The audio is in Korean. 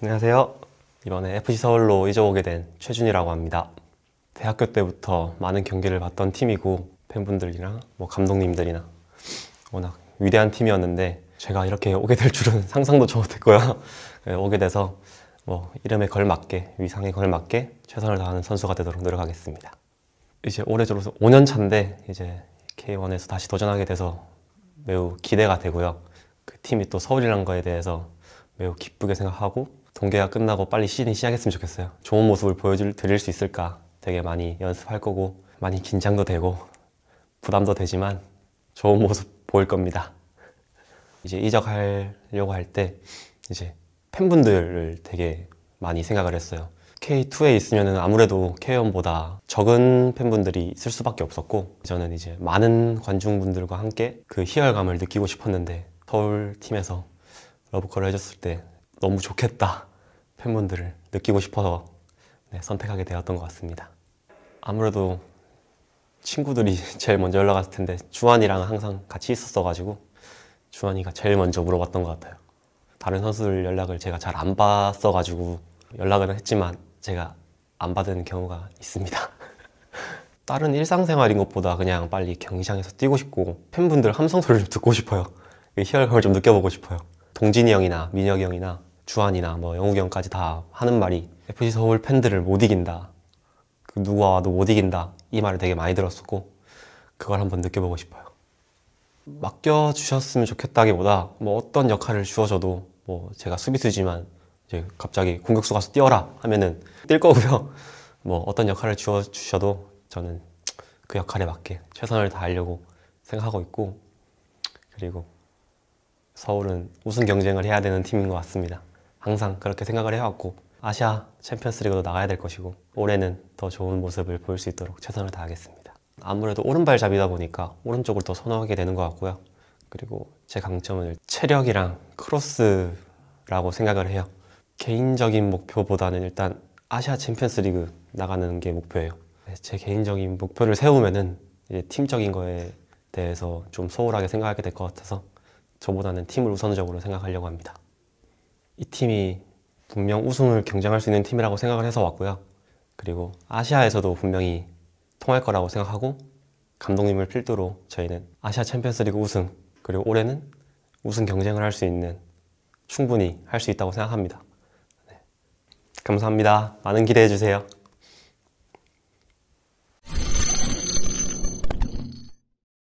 안녕하세요. 이번에 FC 서울로 이적 오게 된 최준이라고 합니다. 대학교 때부터 많은 경기를 봤던 팀이고 팬분들이나 뭐 감독님들이나 워낙 위대한 팀이었는데 제가 이렇게 오게 될 줄은 상상도 못했고요. 네, 오게 돼서 뭐 이름에 걸맞게 위상에 걸맞게 최선을 다하는 선수가 되도록 노력하겠습니다. 이제 올해 들어서 5년 차인데 이제 K1에서 다시 도전하게 돼서 매우 기대가 되고요. 그 팀이 또 서울이란 거에 대해서 매우 기쁘게 생각하고 동계가 끝나고 빨리 시즌이 시작했으면 좋겠어요. 좋은 모습을 보여드릴 수 있을까 되게 많이 연습할 거고 많이 긴장도 되고 부담도 되지만 좋은 모습 보일 겁니다. 이제 이적하려고 할 때 이제 팬분들을 되게 많이 생각을 했어요. K2에 있으면 아무래도 K1보다 적은 팬분들이 있을 수밖에 없었고 저는 이제 많은 관중분들과 함께 그 희열감을 느끼고 싶었는데 서울팀에서 러브콜을 해줬을 때 너무 좋겠다 팬분들을 느끼고 싶어서 네, 선택하게 되었던 것 같습니다. 아무래도 친구들이 제일 먼저 연락 왔을 텐데 주환이랑 항상 같이 있었어가지고 주환이가 제일 먼저 물어봤던 것 같아요. 다른 선수들 연락을 제가 잘안받았어가지고연락을 했지만 제가 안 받은 경우가 있습니다. 다른 일상생활인 것보다 그냥 빨리 경기장에서 뛰고 싶고 팬분들 함성소리를 듣고 싶어요. 희열감을 좀 느껴보고 싶어요. 동진이 형이나 민혁이 형이나 주한이나 뭐영우경까지다 하는 말이 FC 서울 팬들을 못 이긴다. 그 누가 와도 못 이긴다. 이 말을 되게 많이 들었었고 그걸 한번 느껴보고 싶어요. 맡겨주셨으면 좋겠다기보다 뭐 어떤 역할을 주어져도 뭐 제가 수비수지만 이제 갑자기 공격수 가서 뛰어라 하면은 뛸 거고요. 뭐 어떤 역할을 주어주셔도 저는 그 역할에 맞게 최선을 다하려고 생각하고 있고 그리고 서울은 우승 경쟁을 해야 되는 팀인 것 같습니다. 항상 그렇게 생각을 해왔고 아시아 챔피언스리그도 나가야 될 것이고 올해는 더 좋은 모습을 보일 수 있도록 최선을 다하겠습니다. 아무래도 오른발 잡이다 보니까 오른쪽을 더 선호하게 되는 것 같고요. 그리고 제 강점은 체력이랑 크로스라고 생각을 해요. 개인적인 목표보다는 일단 아시아 챔피언스리그 나가는 게 목표예요. 제 개인적인 목표를 세우면은 팀적인 거에 대해서 좀 소홀하게 생각하게 될 것 같아서 저보다는 팀을 우선적으로 생각하려고 합니다. 이 팀이 분명 우승을 경쟁할 수 있는 팀이라고 생각을 해서 왔고요. 그리고 아시아에서도 분명히 통할 거라고 생각하고 감독님을 필두로 저희는 아시아 챔피언스리그 우승 그리고 올해는 우승 경쟁을 할 수 있는 충분히 할 수 있다고 생각합니다. 네. 감사합니다. 많은 기대해 주세요.